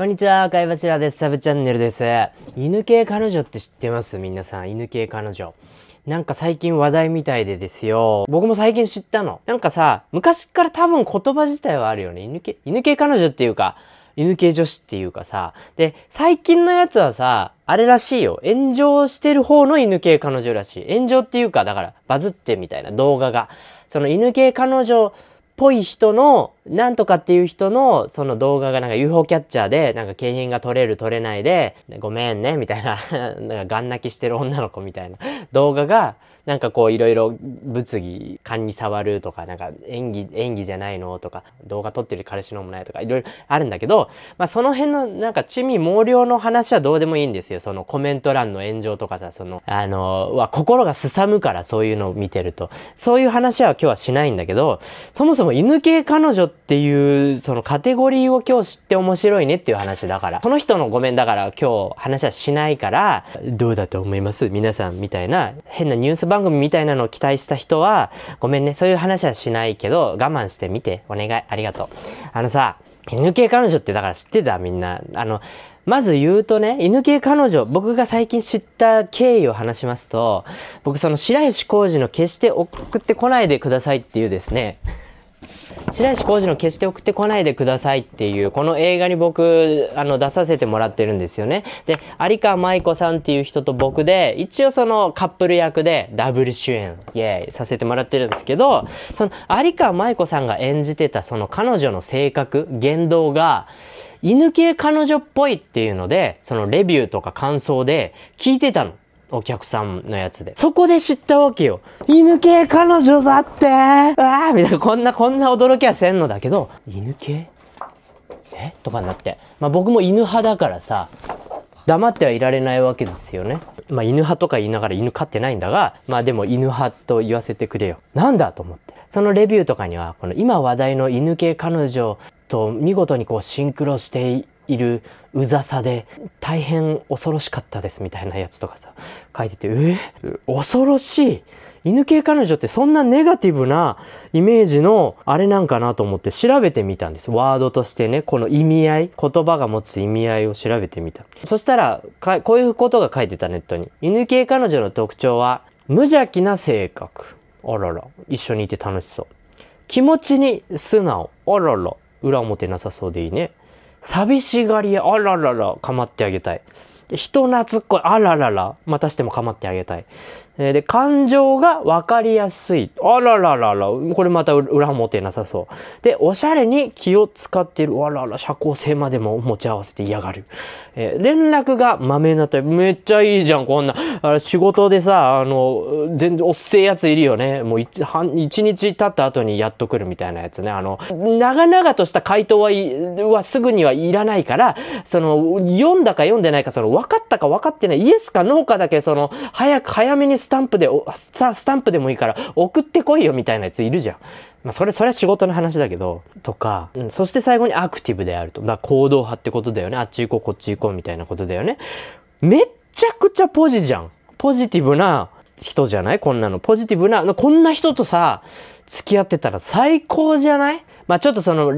こんにちは、赤い柱です。サブチャンネルです。犬系彼女って知ってます皆さん、犬系彼女。なんか最近話題みたいでですよ。僕も最近知ったの。なんかさ、昔から多分言葉自体はあるよね。犬系、犬系彼女っていうか、犬系女子っていうかさ。で、最近のやつはさ、あれらしいよ。炎上してる方の犬系彼女らしい。炎上っていうか、だからバズってみたいな動画が。その犬系彼女ぽい人の、なんとかっていう人の、その動画がなんか UFO キャッチャーで、なんか景品が取れる取れないで、ごめんね、みたいな、なんかガン泣きしてる女の子みたいな動画が、なんかこういろいろ物議勘に触るとかなんか演技演技じゃないのとか動画撮ってる彼氏のもないとかいろいろあるんだけど、まあ、その辺のなんか地味毛量の話はどうでもいいんですよそのコメント欄の炎上とかさそのあのは心がすさむからそういうのを見てるとそういう話は今日はしないんだけどそもそも犬系彼女っていうそのカテゴリーを今日知って面白いねっていう話だからその人のごめんだから今日話はしないからどうだと思います皆さんみたいな変なニュース番組みたいなのを期待した人は、ごめんね、そういう話はしないけど、我慢してみて、お願い、ありがとう。あのさ、犬系彼女ってだから知ってたみんな。あの、まず言うとね、犬系彼女、僕が最近知った経緯を話しますと、僕その白石浩二の決して送ってこないでくださいっていうですね、白石浩二の決して送ってこないでくださいっていう、この映画に僕、あの、出させてもらってるんですよね。で、有川舞子さんっていう人と僕で、一応そのカップル役でダブル主演、イェーイ、させてもらってるんですけど、その有川舞子さんが演じてたその彼女の性格、言動が、犬系彼女っぽいっていうので、そのレビューとか感想で聞いてたの。お客さんのやつで。そこで知ったわけよ。犬系彼女だってああみたいな、こんな、こんな驚きはせんのだけど、犬系えとかになって。まあ僕も犬派だからさ、黙ってはいられないわけですよね。まあ犬派とか言いながら犬飼ってないんだが、まあでも犬派と言わせてくれよ。なんだと思って。そのレビューとかには、この今話題の犬系彼女と見事にこうシンクロしているうざさで大変恐ろしかったですみたいなやつとかさ書いててえ恐ろしい犬系彼女ってそんなネガティブなイメージのあれなんかなと思って調べてみたんです。ワードとしてね、この意味合い、言葉が持つ意味合いを調べてみた。そしたら、こういうことが書いてたネットに。犬系彼女の特徴は、無邪気な性格。あらら、一緒にいて楽しそう。気持ちに素直。あらら、裏表なさそうでいいね。寂しがり屋、あららら、かまってあげたい。人懐っこい、あららら、またしてもかまってあげたい。えで、感情が分かりやすい。あらららら、これまた裏表なさそう。で、おしゃれに気を使ってる。あらら、社交性までも持ち合わせて嫌がる。えー、連絡がまめなって、めっちゃいいじゃん、こんな。あ仕事でさ、あの、全然おっせえやついるよね。もう一日経った後にやっとくるみたいなやつね。あの、長々とした回答ははすぐにはいらないから、その、読んだか読んでないか、その、分かったか分かってない、イエスかノーかだけ、その、早く早めにタンプで、スタンプでもいいから送ってこいよみたいなやついるじゃん。まあ、それ、それは仕事の話だけど、とか、うん、そして最後にアクティブであると。だ行動派ってことだよね。あっち行こう、こっち行こうみたいなことだよね。めっちゃくちゃポジじゃん。ポジティブな人じゃないこんなの。ポジティブな、こんな人とさ、付き合ってたら最高じゃないまあ、ちょっとその、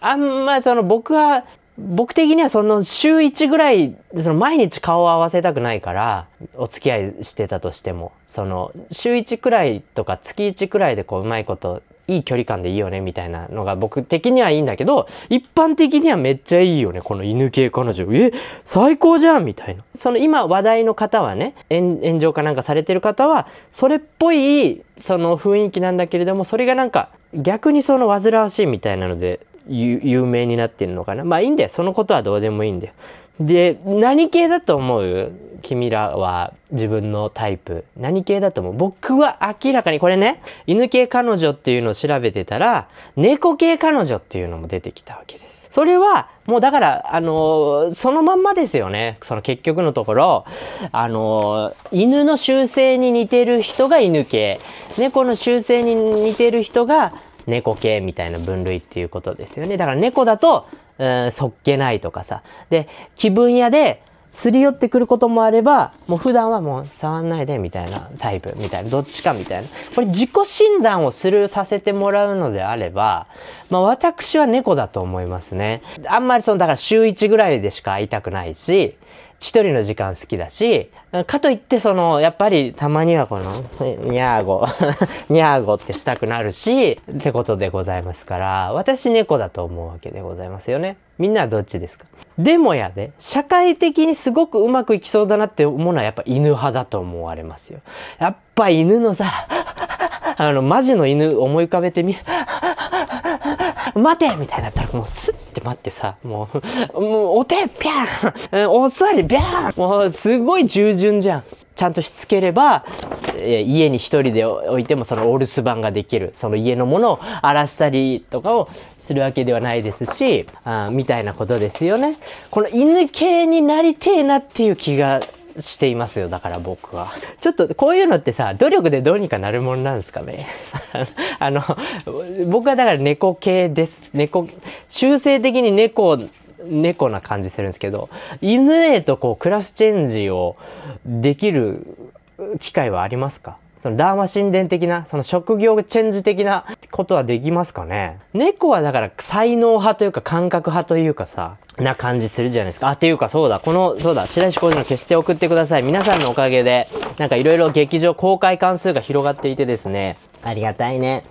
あんまりその僕は僕的にはその週1ぐらい、その毎日顔を合わせたくないから、お付き合いしてたとしても、その週1くらいとか月1くらいでこううまいこと、いい距離感でいいよねみたいなのが僕的にはいいんだけど、一般的にはめっちゃいいよね、この犬系彼女。え、最高じゃんみたいな。その今話題の方はね、炎上かなんかされてる方は、それっぽいその雰囲気なんだけれども、それがなんか逆にその煩わしいみたいなので、有名になってるのかなまあいいんだよそのことはどうでもいいんだよで何系だと思う君らは自分のタイプ何系だと思う僕は明らかにこれね犬系彼女っていうのを調べてたら猫系彼女っていうのも出てきたわけですそれはもうだからあのー、そのまんまですよねその結局のところあのー、犬の習性に似てる人が犬系猫の習性に似てる人が猫系みたいな分類っていうことですよね。だから猫だと、うん、そっけないとかさ。で、気分屋で、すり寄ってくることもあれば、もう普段はもう触んないでみたいなタイプみたいな、どっちかみたいな。これ自己診断をする、させてもらうのであれば、まあ私は猫だと思いますね。あんまりその、だから週1ぐらいでしか会いたくないし、一人の時間好きだし、かといって、その、やっぱりたまにはこの、にゃーご、に ゃーごってしたくなるし、ってことでございますから、私猫だと思うわけでございますよね。みんなはどっちですかでもやで、社会的にすごくうまくいきそうだなって思うのはやっぱ犬派だと思われますよ。やっぱ犬のさ、あの、マジの犬思い浮かべてみ、待てみたいになったらもうスッて待ってさ、もう、もうお手、ぴゃんお座り、ぴゃんもうすごい充順じゃん。ちゃんとしつければ、えー、家に1人で置いてもそのお留守番ができるその家のものを荒らしたりとかをするわけではないですしあみたいなことですよねこの犬系になりてえなっていう気がしていますよだから僕はちょっとこういうのってさ努力でどうにかなるもんなんですかね あの僕はだから猫系です猫修正的に猫猫な感じするんですけど、犬へとこうクラスチェンジをできる機会はありますかそのダーマ神殿的な、その職業チェンジ的なことはできますかね猫はだから才能派というか感覚派というかさ、な感じするじゃないですか。あ、っていうかそうだ、この、そうだ、白石工事の消して送ってください。皆さんのおかげで、なんかいろいろ劇場公開関数が広がっていてですね、ありがたいね。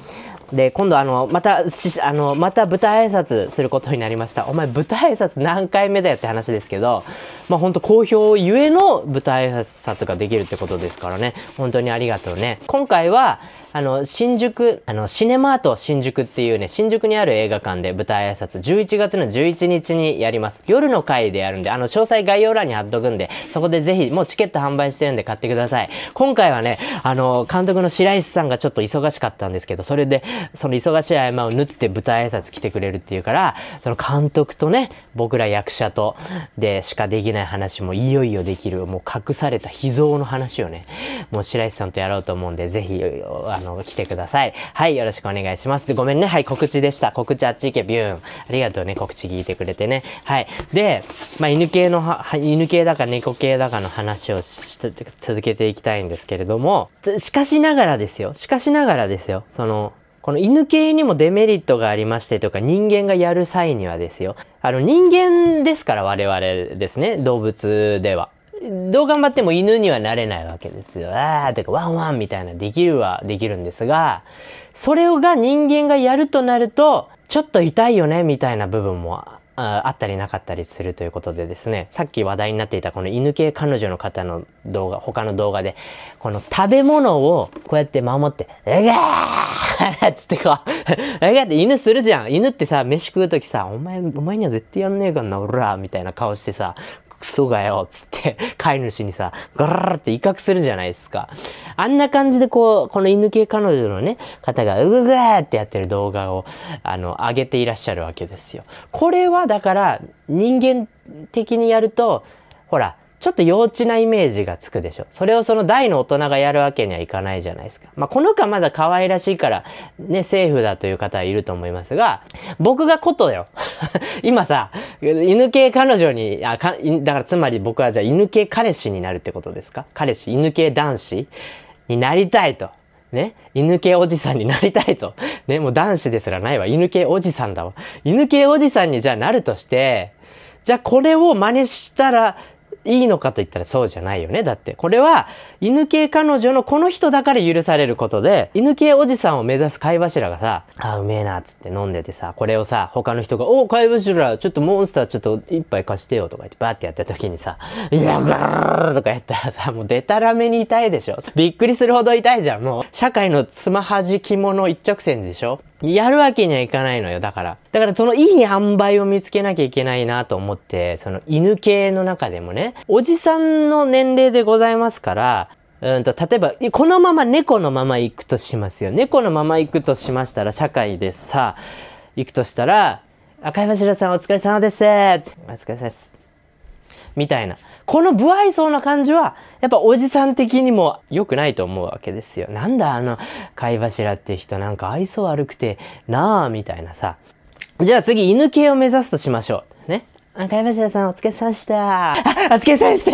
で今度あのまたあのまた舞台挨拶することになりましたお前舞台挨拶何回目だよって話ですけどまあ本当好評ゆえの舞台挨拶ができるってことですからね、本当にありがとうね。今回は、あの、新宿、あの、シネマート新宿っていうね、新宿にある映画館で舞台挨拶11月の11日にやります。夜の回でやるんで、あの、詳細概要欄に貼っとくんで、そこでぜひ、もうチケット販売してるんで買ってください。今回はね、あの、監督の白石さんがちょっと忙しかったんですけど、それで、その忙しい合間を縫って舞台挨拶来てくれるっていうから、その監督とね、僕ら役者とでしかできないない話もいよいよできる、もう隠された秘蔵の話をね、もう白石さんとやろうと思うんで、ぜひ、あの、来てください。はい、よろしくお願いします。ごめんね、はい、告知でした。告知あっち行け、ビューン。ありがとうね、告知聞いてくれてね。はい。で、まあ、犬系の、犬系だか猫系だかの話を続けていきたいんですけれども、しかしながらですよ。しかしながらですよ。その、この犬系にもデメリットがありましてとか、人間がやる際にはですよ。あの、人間ですから我々ですね、動物では。どう頑張っても犬にはなれないわけですよ。あーてかワンワンみたいなできるはできるんですが、それが人間がやるとなると、ちょっと痛いよねみたいな部分もあったりなかったりするということでですね、さっき話題になっていたこの犬系彼女の方の動画、他の動画で、この食べ物をこうやって守って、うがーつってこう、うがって犬するじゃん。犬ってさ、飯食うときさ、お前、お前には絶対やんねえからな、おらみたいな顔してさ、クソがよ、つって、飼い主にさ、ガララって威嚇するじゃないですか。あんな感じでこう、この犬系彼女のね、方が、うぐぐーってやってる動画を、あの、上げていらっしゃるわけですよ。これはだから、人間的にやると、ほら、ちょっと幼稚なイメージがつくでしょ。それをその大の大人がやるわけにはいかないじゃないですか。まあ、この子はまだ可愛らしいから、ね、セーフだという方はいると思いますが、僕がことよ。今さ、犬系彼女に、あ、か、だからつまり僕はじゃあ犬系彼氏になるってことですか彼氏、犬系男子になりたいと。ね。犬系おじさんになりたいと。ね。もう男子ですらないわ。犬系おじさんだわ。犬系おじさんにじゃあなるとして、じゃあこれを真似したらいいのかと言ったらそうじゃないよね。だって、これは犬系彼女のこの人だから許されることで、犬系おじさんを目指す貝柱がさ、あ、うめえな、つって飲んでてさ、これをさ、他の人が、お、貝柱、ちょっとモンスターちょっと一杯貸してよとか言ってバーってやった時にさ、いや、ガーとかやったらさ、もうデタラメに痛いでしょ。びっくりするほど痛いじゃん、もう。社会のつまはじ着物一直線でしょ。やるわけにはいかないのよ、だから。だからそのいい塩梅を見つけなきゃいけないなと思って、その犬系の中でもね、おじさんの年齢でございますから、うんと、例えば、このまま猫のまま行くとしますよ。猫のまま行くとしましたら、社会でさ、行くとしたら、赤い柱さんお疲れ様です。お疲れ様です。みたいな。この不愛想な感じは、やっぱおじさん的にも良くないと思うわけですよ。なんだあの、貝柱って人なんか愛想悪くて、なあみたいなさ。じゃあ次、犬系を目指すとしましょう。ね。貝柱さんお疲れさんした。あ、お疲れさんし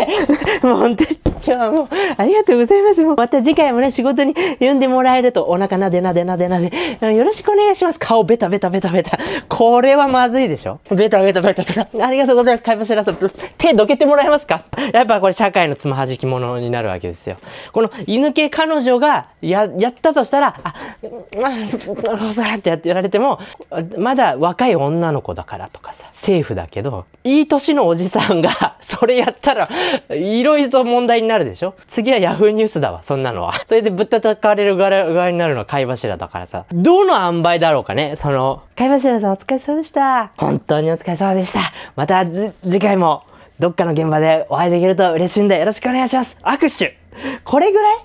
て。もう本当に。今日はもう、ありがとうございます。もうまた次回もね、仕事に呼んでもらえると、お腹なでなでなでなで、よろしくお願いします。顔ベタベタベタベタ。これはまずいでしょベタベタベタベタ。ありがとうございます。買い柱さん、手どけてもらえますかやっぱこれ社会のつまはじき者になるわけですよ。この犬系彼女がや、やったとしたら、あ、あ、ってやってやられても、まだ若い女の子だからとかさ、政府だけど、いい年のおじさんが、それやったら、いろいろと問題になる。なるでしょ次は Yahoo ニュースだわ、そんなのは。それでぶったたかれる側になるのは貝柱だからさ。どの塩梅だろうかねその、貝柱さんお疲れ様でした。本当にお疲れ様でした。また次回もどっかの現場でお会いできると嬉しいんでよろしくお願いします。握手これぐらい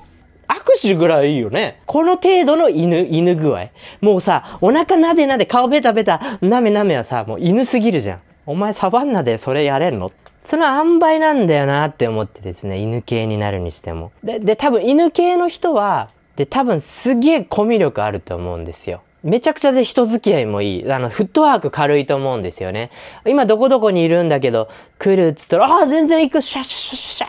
握手ぐらいいいよね。この程度の犬、犬具合。もうさ、お腹なでなで顔ベタベタ、なめなめはさ、もう犬すぎるじゃん。お前サバンナでそれやれんのその塩梅なんだよなって思ってですね、犬系になるにしても。で、で、多分犬系の人は、で、多分すげえコミュ力あると思うんですよ。めちゃくちゃで人付き合いもいい。あの、フットワーク軽いと思うんですよね。今どこどこにいるんだけど、来るっつったら、ああ、全然行く、シャシャシャシャシャ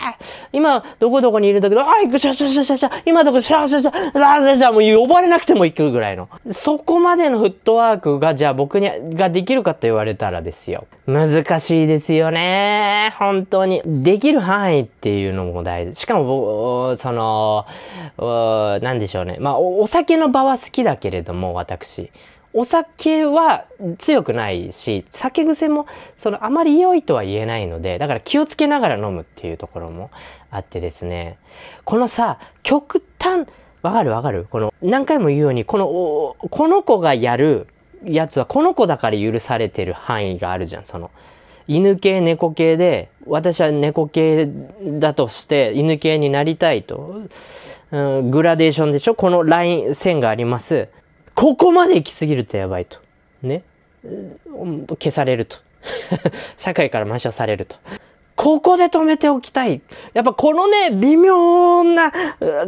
今どこどこにいるんだけど、ああ、行く、シャシャシャシャシャ今どこ、シャシャシャシャシャシャもう呼ばれなくても行くぐらいの。そこまでのフットワークが、じゃあ僕に、ができるかと言われたらですよ。難しいですよね。本当に。できる範囲っていうのも大事。しかも僕、その、なんでしょうね。まあ、お酒の場は好きだけれども、私。し、お酒は強くないし、酒癖もそのあまり良いとは言えないので、だから気をつけながら飲むっていうところもあってですね。このさ、極端、わかるわかるこの何回も言うように、この、この子がやるやつはこの子だから許されてる範囲があるじゃん、その。犬系猫系で私は猫系だとして犬系になりたいと、うん、グラデーションでしょこのライン線がありますここまで行き過ぎるとやばいと。ね。消されると。社会から抹消されると。ここで止めておきたい。やっぱこのね、微妙な、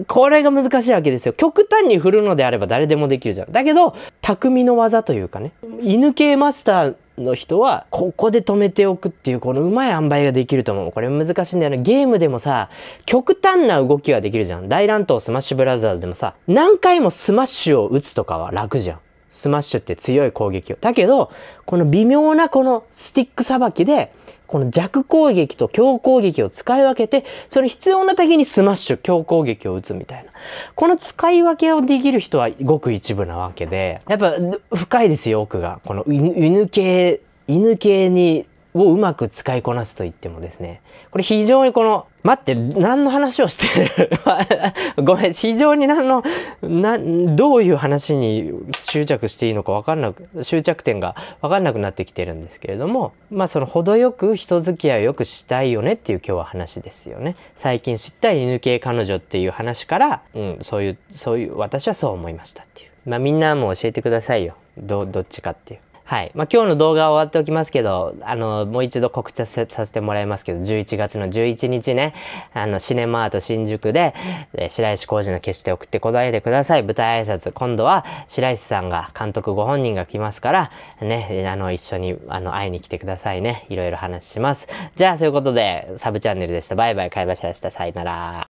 これが難しいわけですよ。極端に振るのであれば誰でもできるじゃん。だけど、匠の技というかね、犬系マスターの人は、ここで止めておくっていう、このうまい塩梅ができると思う。これ難しいんだよね。ゲームでもさ、極端な動きができるじゃん。大乱闘スマッシュブラザーズでもさ、何回もスマッシュを打つとかは楽じゃん。スマッシュって強い攻撃を。だけど、この微妙なこのスティックさばきで、この弱攻撃と強攻撃を使い分けて、その必要な時にスマッシュ、強攻撃を打つみたいな。この使い分けをできる人はごく一部なわけで、やっぱ深いですよ、奥が。この犬系、犬系にをうまく使いこなすと言ってもですね、これ非常にこの待って、何の話をしてる ごめん、非常に何の、な、どういう話に執着していいのか分かんなく、執着点が分かんなくなってきてるんですけれども、まあその程よく人付き合いをよくしたいよねっていう今日は話ですよね。最近知った犬系彼女っていう話から、うん、そういう、そういう、私はそう思いましたっていう。まあみんなも教えてくださいよ。ど、どっちかっていう。はい。まあ、今日の動画は終わっておきますけど、あの、もう一度告知させてもらいますけど、11月の11日ね、あの、シネマアート新宿で、え白石浩二の消して送って答えてください。舞台挨拶。今度は白石さんが、監督ご本人が来ますから、ね、あの、一緒に、あの、会いに来てくださいね。いろいろ話します。じゃあ、そういうことで、サブチャンネルでした。バイバイ、貝柱でした。さよなら。